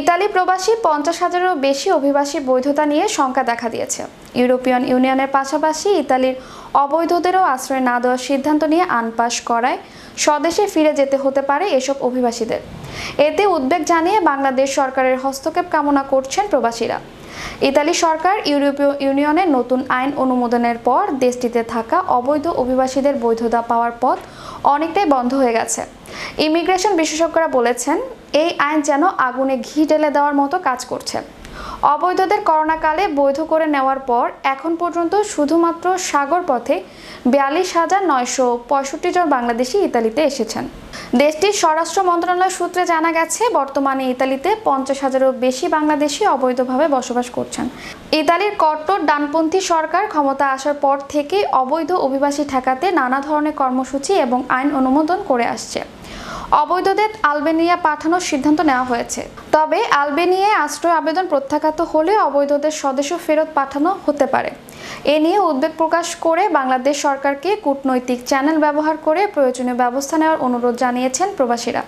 Italy প্রবাসী পঞ্চাশ হাজারেরও বেশি অভিবাসী বৈধতা নিয়ে শঙ্কা দেখা দিয়েছে ইউরোপিয়ান ইউনিয়নের পাশাপাশি ইতালির অবৈধদেরও আশ্রয় না দেওয়ার সিদ্ধান্ত নিয়ে আনপাস করায় স্বদেশে ফিরে যেতে হতে পারে এসব অভিবাসীদের এতে উদ্বেগ জানিয়ে বাংলাদেশ সরকারের হস্তক্ষেপ কামনা করছেন প্রবাসীরা ইতালি সরকার ইউরোপীয় ইউনিয়নের নতুন আইন অনুমোদনের পর দেশটিতে থাকা অবৈধ অভিবাসীদের বৈধতা পাওয়ার পথ অনেকটাই বন্ধ হয়ে গেছে ইমিগ্রেশন বিশেষজ্ঞরা বলেছেন এই আইন যেন আগুনে ঘি ঢেলে দেওয়ার মতো কাজ করছে অবৈধদের করোনাকালে বৈধ করে নেওয়ার পর এখন পর্যন্ত শুধুমাত্র সাগর পথে বিয়াল্লিশ হাজার নয়শো পঁয়ষট্টি জন বাংলাদেশি ইতালিতে এসেছেন দেশটির স্বরাষ্ট্র মন্ত্রণালয় সূত্রে জানা গেছে বর্তমানে ইতালিতে পঞ্চাশ হাজারেরও বেশি বাংলাদেশি অবৈধভাবে বসবাস করছেন ইতালির কট্টর ডানপন্থী সরকার ক্ষমতা আসার পর থেকে অবৈধ অভিবাসী ঠেকাতে নানা ধরনের কর্মসূচি এবং আইন অনুমোদন করে আসছে অবৈধদের আলবেনিয়া পাঠানোর সিদ্ধান্ত নেওয়া হয়েছে তবে আলবেনিয়ায় আশ্রয় আবেদন প্রত্যাখ্যাত হলে অবৈধদের স্বদেশ ফেরত পাঠানো হতে পারে এ নিয়ে উদ্বেগ প্রকাশ করে বাংলাদেশ সরকারকে কূটনৈতিক চ্যানেল ব্যবহার করে প্রয়োজনীয় ব্যবস্থা নেওয়ার অনুরোধ জানিয়েছেন প্রবাসীরা